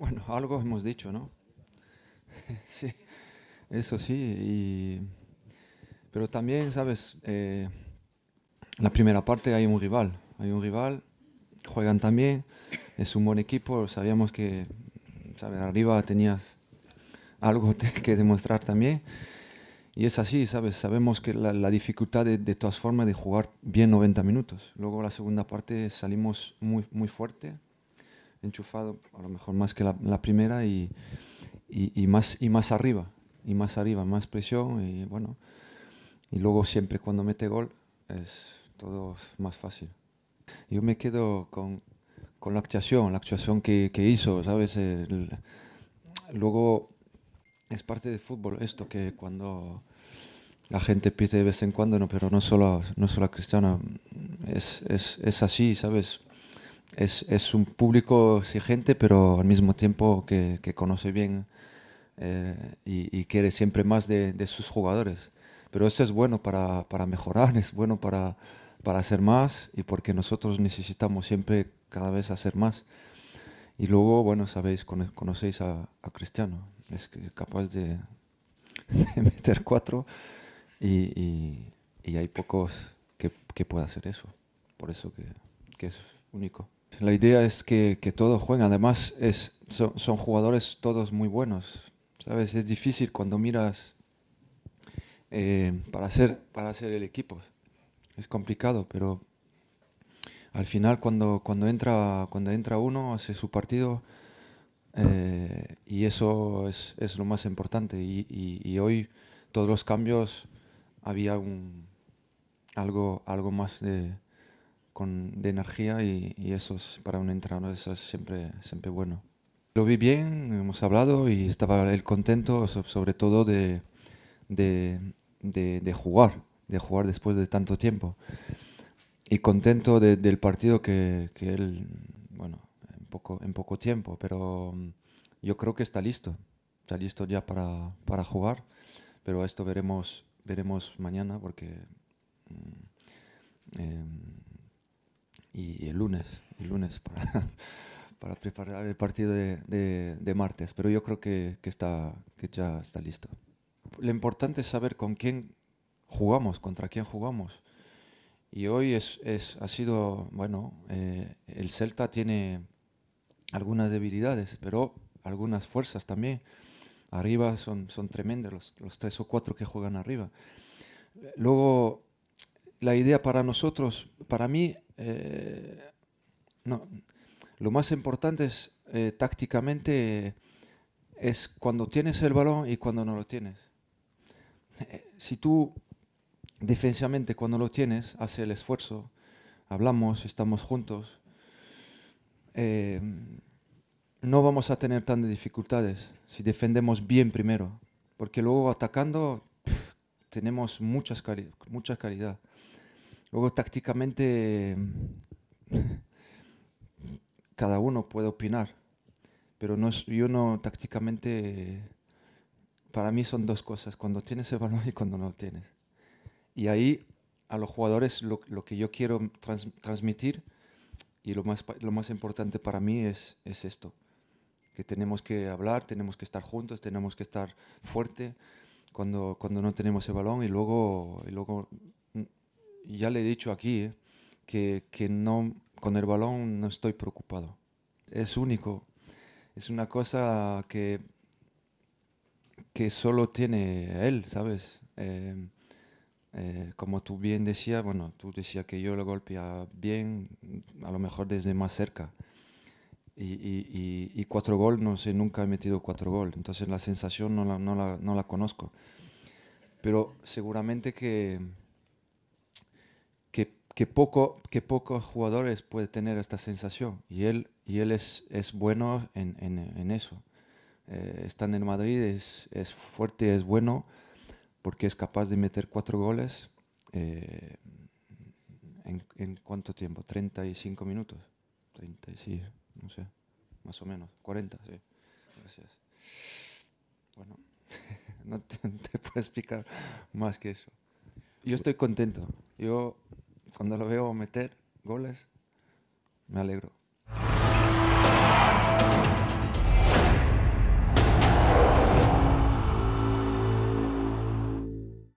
Bueno, algo hemos dicho, ¿no? sí, eso sí. pero también, ¿sabes? Eh, la primera parte hay un rival. Hay un rival, juegan también, es un buen equipo. Sabíamos que arriba tenía algo que demostrar también. Y es así, ¿sabes? Sabemos que la, dificultad de, de, todas formas de jugar bien 90 minutos. Luego la segunda parte salimos muy, muy fuerte enchufado, a lo mejor más que la, primera y, y, más, y más arriba, y más arriba, más presión y bueno. Y luego siempre cuando mete gol es todo más fácil. Yo me quedo con, con la actuación, la actuación que, hizo, ¿sabes? luego es parte del fútbol esto que cuando la gente pide de vez en cuando, no, pero no solo, no solo a Cristiano, es, es, es así, ¿sabes? es, es, un público exigente, pero al mismo tiempo que, que conoce bien eh, y, quiere siempre más de, de, sus jugadores. Pero eso es bueno para, para mejorar, es bueno para, para, hacer más y porque nosotros necesitamos siempre cada vez hacer más. Y luego, bueno, sabéis, conocéis a, Cristiano, es capaz de, meter cuatro y, y, y, hay pocos que, que pueda hacer eso. Por eso que, que es único. La idea es que, todos jueguen. Además, es, son, jugadores todos muy buenos. ¿Sabes? Es difícil cuando miras eh, para, hacer, para el equipo. Es complicado, pero al final cuando, cuando, entra, cuando entra uno, hace su partido eh, y eso es, lo más importante. Y, y, hoy todos los cambios había un, algo, algo más de con, de energía y, eso es, para un entrenador eso es siempre, siempre bueno. Lo vi bien, hemos hablado y estaba él contento sobre todo de, de, jugar, de jugar después de tanto tiempo. Y contento del partido que, que, él, bueno, en poco, en poco tiempo, pero mm, yo creo que está listo, está listo ya para, para jugar, pero esto veremos, veremos mañana porque... Mm, em, y, el lunes, el lunes para, para preparar el partido de, de, martes, pero yo creo que, que, está, que ya está listo. Lo importante es saber con quién jugamos, contra quién jugamos. Y hoy es, es ha sido, bueno, eh, el Celta tiene algunas debilidades, pero algunas fuerzas también. Arriba son, son tremendas, los, los tres o cuatro que juegan arriba. Luego, la idea para nosotros, para mí, eh, no, lo más importante es eh, tácticamente es cuando tienes el balón y cuando no lo tienes. Eh, si tú defensivamente cuando lo tienes haces el esfuerzo, hablamos, estamos juntos, no vamos a tener tantas dificultades si defendemos bien primero, porque luego atacando tenemos muchas mucha calidad. Luego tácticamente cada uno puede opinar, pero no yo no tácticamente, para mí son dos cosas, cuando tienes el balón y cuando no lo tienes. Y ahí a los jugadores lo, que yo quiero transmitir y lo más, lo más importante para mí es, es esto, que tenemos que hablar, tenemos que estar juntos, tenemos que estar fuerte cuando, cuando no tenemos el balón y luego, y luego ya le he dicho aquí eh, que, no, con el balón no estoy preocupado. Es único. Es una cosa que, que solo tiene él, ¿sabes? Eh, eh, como tú bien decías, bueno, tú decías que yo lo golpeaba bien, a lo mejor desde más cerca. Y, cuatro gol, no sé, nunca he metido cuatro gol, entonces la sensación no la conozco. Pero seguramente que, que, poco, que pocos jugadores pueden tener esta sensación. Y él, y él es, es bueno en, eso. Eh, en Madrid, es, fuerte, es bueno, porque es capaz de meter cuatro goles eh, en, cuánto tiempo, 35 minutos, 36, no sé, más o menos, 40, sí. Gracias. Bueno, no te, te puedo explicar más que eso. Yo estoy contento. Yo cuando lo veo meter goles, me alegro.